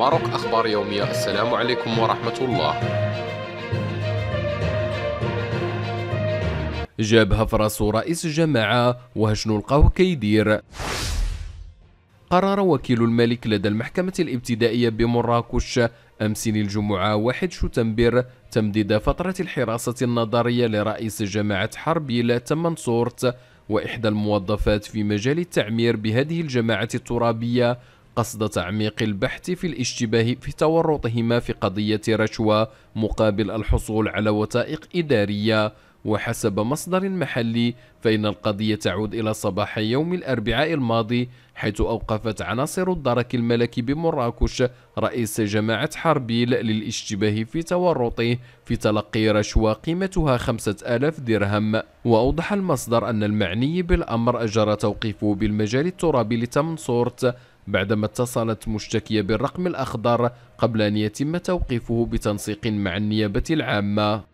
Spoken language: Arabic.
ماروك أخبار يومية السلام عليكم ورحمة الله جاب هفراسو رئيس الجماعة وهشنو لقاوه كيدير قرر وكيل الملك لدى المحكمة الابتدائية بمراكش أمس الجمعة 1 شتنبر تمديد فترة الحراسة النظرية لرئيس جماعة حربيل تمنصورت وإحدى الموظفات في مجال التعمير بهذه الجماعة الترابية قصد تعميق البحث في الاشتباه في تورطهما في قضية رشوة مقابل الحصول على وثائق إدارية وحسب مصدر محلي فإن القضية تعود إلى صباح يوم الأربعاء الماضي حيث أوقفت عناصر الدرك الملكي بمراكش رئيس جماعة حربيل للاشتباه في تورطه في تلقي رشوة قيمتها خمسة آلاف درهم وأوضح المصدر أن المعني بالأمر أجرى توقيفه بالمجال الترابي لتمنصورت بعدما اتصلت مشتكية بالرقم الأخضر قبل أن يتم توقيفه بتنسيق مع النيابة العامة